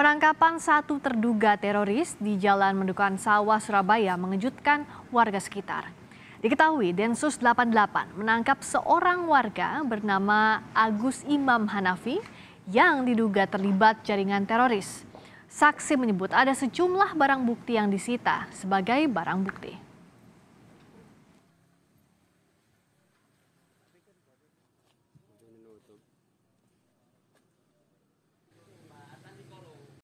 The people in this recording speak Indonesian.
Penangkapan satu terduga teroris di Jalan Mendukan Sawah, Surabaya mengejutkan warga sekitar. Diketahui Densus 88 menangkap seorang warga bernama Agus Imam Hanafi yang diduga terlibat jaringan teroris. Saksi menyebut ada sejumlah barang bukti yang disita sebagai barang bukti.